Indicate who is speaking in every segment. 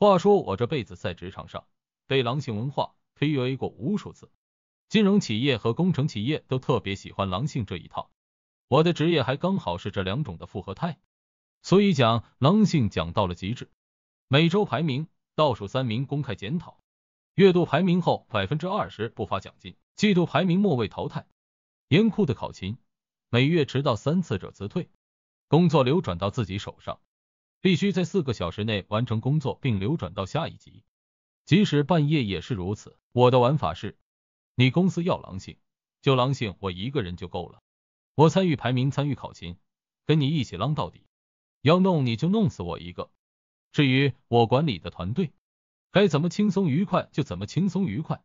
Speaker 1: 话说我这辈子在职场上被狼性文化 PUA 过无数次，金融企业和工程企业都特别喜欢狼性这一套，我的职业还刚好是这两种的复合态，所以讲狼性讲到了极致。每周排名倒数三名公开检讨，月度排名后百分之二十不发奖金，季度排名末位淘汰，严酷的考勤，每月迟到三次者辞退，工作流转到自己手上。必须在四个小时内完成工作，并流转到下一级，即使半夜也是如此。我的玩法是，你公司要狼性，就狼性，我一个人就够了。我参与排名，参与考勤，跟你一起浪到底。要弄你就弄死我一个。至于我管理的团队，该怎么轻松愉快就怎么轻松愉快，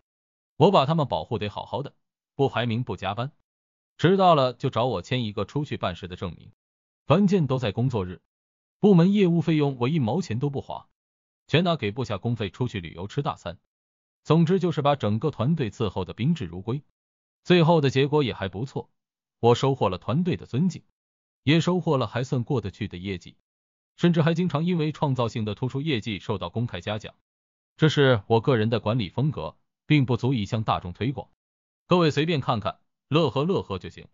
Speaker 1: 我把他们保护得好好的，不排名，不加班。迟到了就找我签一个出去办事的证明。凡件都在工作日。部门业务费用我一毛钱都不花，全拿给部下公费出去旅游吃大餐。总之就是把整个团队伺候的宾至如归，最后的结果也还不错。我收获了团队的尊敬，也收获了还算过得去的业绩，甚至还经常因为创造性的突出业绩受到公开嘉奖。这是我个人的管理风格，并不足以向大众推广。各位随便看看，乐呵乐呵就行，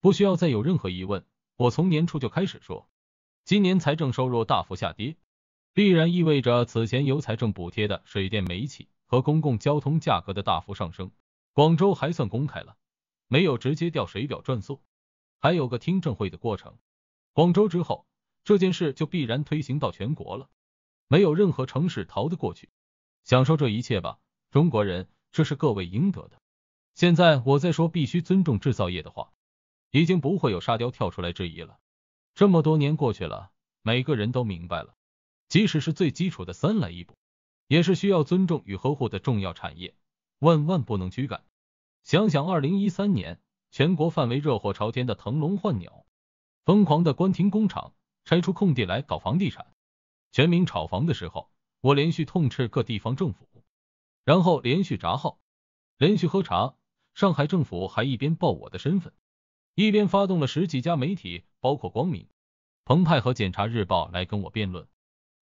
Speaker 1: 不需要再有任何疑问。我从年初就开始说。今年财政收入大幅下跌，必然意味着此前由财政补贴的水电、煤气和公共交通价格的大幅上升。广州还算公开了，没有直接调水表转速，还有个听证会的过程。广州之后，这件事就必然推行到全国了，没有任何城市逃得过去。享受这一切吧，中国人，这是各位应得的。现在我在说必须尊重制造业的话，已经不会有沙雕跳出来质疑了。这么多年过去了，每个人都明白了，即使是最基础的三来一补，也是需要尊重与呵护的重要产业，万万不能驱赶。想想二零一三年全国范围热火朝天的腾笼换鸟，疯狂的关停工厂，拆出空地来搞房地产，全民炒房的时候，我连续痛斥各地方政府，然后连续砸号，连续喝茶。上海政府还一边报我的身份，一边发动了十几家媒体。包括光明、澎湃和检察日报来跟我辩论，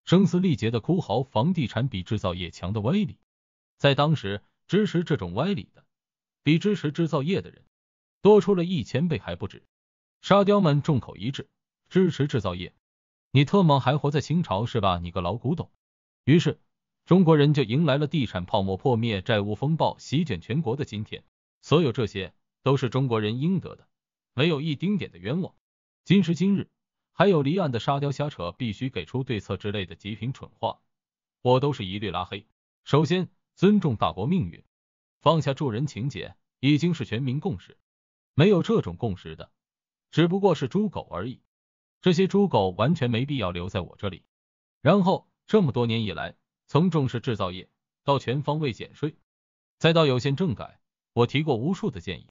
Speaker 1: 声嘶力竭的哭嚎房地产比制造业强的歪理，在当时支持这种歪理的，比支持制造业的人多出了一千倍还不止。沙雕们众口一致支持制造业，你特么还活在清朝是吧？你个老古董！于是中国人就迎来了地产泡沫破灭、债务风暴席卷全国的今天。所有这些都是中国人应得的，没有一丁点的冤枉。今时今日，还有离岸的沙雕瞎扯，必须给出对策之类的极品蠢话，我都是一律拉黑。首先，尊重大国命运，放下助人情节，已经是全民共识。没有这种共识的，只不过是猪狗而已。这些猪狗完全没必要留在我这里。然后，这么多年以来，从重视制造业到全方位减税，再到有限政改，我提过无数的建议，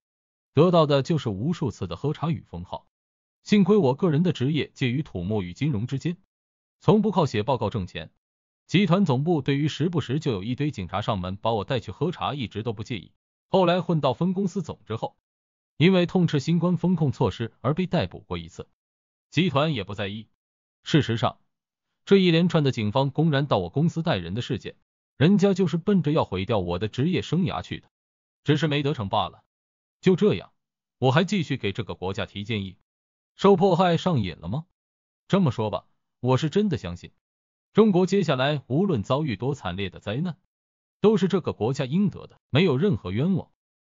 Speaker 1: 得到的就是无数次的喝茶与封号。幸亏我个人的职业介于土木与金融之间，从不靠写报告挣钱。集团总部对于时不时就有一堆警察上门把我带去喝茶，一直都不介意。后来混到分公司总之后，因为痛斥新冠风控措施而被逮捕过一次，集团也不在意。事实上，这一连串的警方公然到我公司带人的事件，人家就是奔着要毁掉我的职业生涯去的，只是没得逞罢了。就这样，我还继续给这个国家提建议。受迫害上瘾了吗？这么说吧，我是真的相信，中国接下来无论遭遇多惨烈的灾难，都是这个国家应得的，没有任何冤枉。